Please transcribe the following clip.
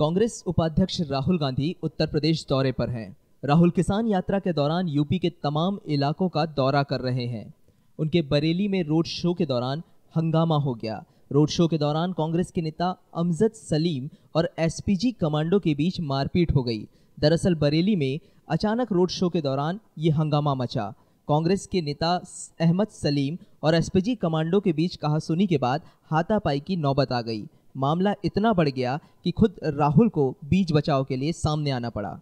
कांग्रेस उपाध्यक्ष राहुल गांधी उत्तर प्रदेश दौरे पर हैं राहुल किसान यात्रा के दौरान यूपी के तमाम इलाकों का दौरा कर रहे हैं उनके बरेली में रोड शो के दौरान हंगामा हो गया रोड शो के दौरान कांग्रेस के नेता अमजद सलीम और एसपीजी कमांडो के बीच मारपीट हो गई दरअसल बरेली में अचानक रोड शो के दौरान ये हंगामा मचा कांग्रेस के नेता अहमद सलीम और एसपीजी कमांडो के बीच कहासुनी के बाद हाथापाई की नौबत आ गई मामला इतना बढ़ गया कि खुद राहुल को बीज बचाव के लिए सामने आना पड़ा